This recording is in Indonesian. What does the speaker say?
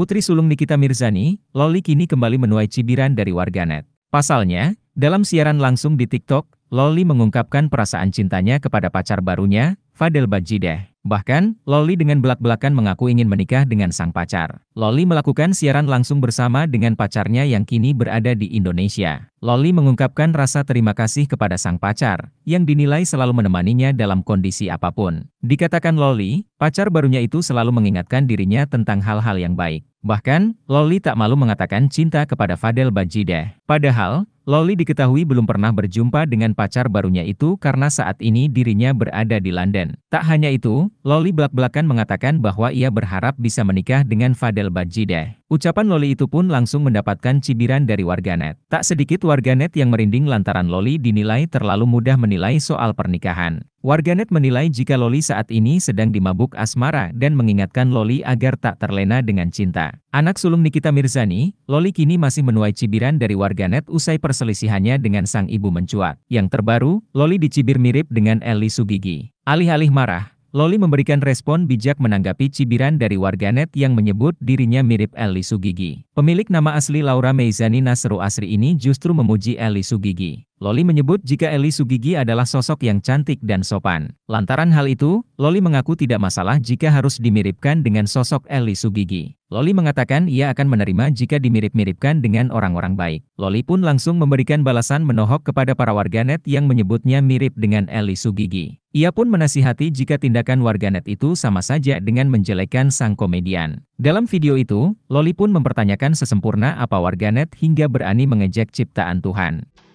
Putri sulung Nikita Mirzani, Loli kini kembali menuai cibiran dari warganet. Pasalnya, dalam siaran langsung di TikTok, Loli mengungkapkan perasaan cintanya kepada pacar barunya, Fadel Bajideh. Bahkan, Loli dengan belak-belakan mengaku ingin menikah dengan sang pacar. Loli melakukan siaran langsung bersama dengan pacarnya yang kini berada di Indonesia. Loli mengungkapkan rasa terima kasih kepada sang pacar, yang dinilai selalu menemaninya dalam kondisi apapun. Dikatakan Loli, pacar barunya itu selalu mengingatkan dirinya tentang hal-hal yang baik. Bahkan, Loli tak malu mengatakan cinta kepada Fadel Bajideh. Padahal, Loli diketahui belum pernah berjumpa dengan pacar barunya itu karena saat ini dirinya berada di London. Tak hanya itu, Loli belak-belakan mengatakan bahwa ia berharap bisa menikah dengan Fadel Bajideh. Ucapan Loli itu pun langsung mendapatkan cibiran dari warganet. Tak sedikit warganet yang merinding lantaran Loli dinilai terlalu mudah menilai soal pernikahan. Warganet menilai jika Loli saat ini sedang dimabuk asmara dan mengingatkan Loli agar tak terlena dengan cinta. Anak sulung Nikita Mirzani, Loli kini masih menuai cibiran dari warganet usai perselisihannya dengan sang ibu mencuat. Yang terbaru, Loli dicibir mirip dengan Eli Sugigi. Alih-alih marah, Loli memberikan respon bijak menanggapi cibiran dari warganet yang menyebut dirinya mirip Eli Sugigi. Pemilik nama asli Laura Meizani Nasru Asri ini justru memuji Eli Sugigi. Loli menyebut jika Eli Sugigi adalah sosok yang cantik dan sopan. Lantaran hal itu, Loli mengaku tidak masalah jika harus dimiripkan dengan sosok Eli Sugigi. Loli mengatakan ia akan menerima jika dimirip-miripkan dengan orang-orang baik. Loli pun langsung memberikan balasan menohok kepada para warganet yang menyebutnya mirip dengan Eli Sugigi. Ia pun menasihati jika tindakan warganet itu sama saja dengan menjelekan sang komedian. Dalam video itu, Loli pun mempertanyakan sesempurna apa warganet hingga berani mengejek ciptaan Tuhan.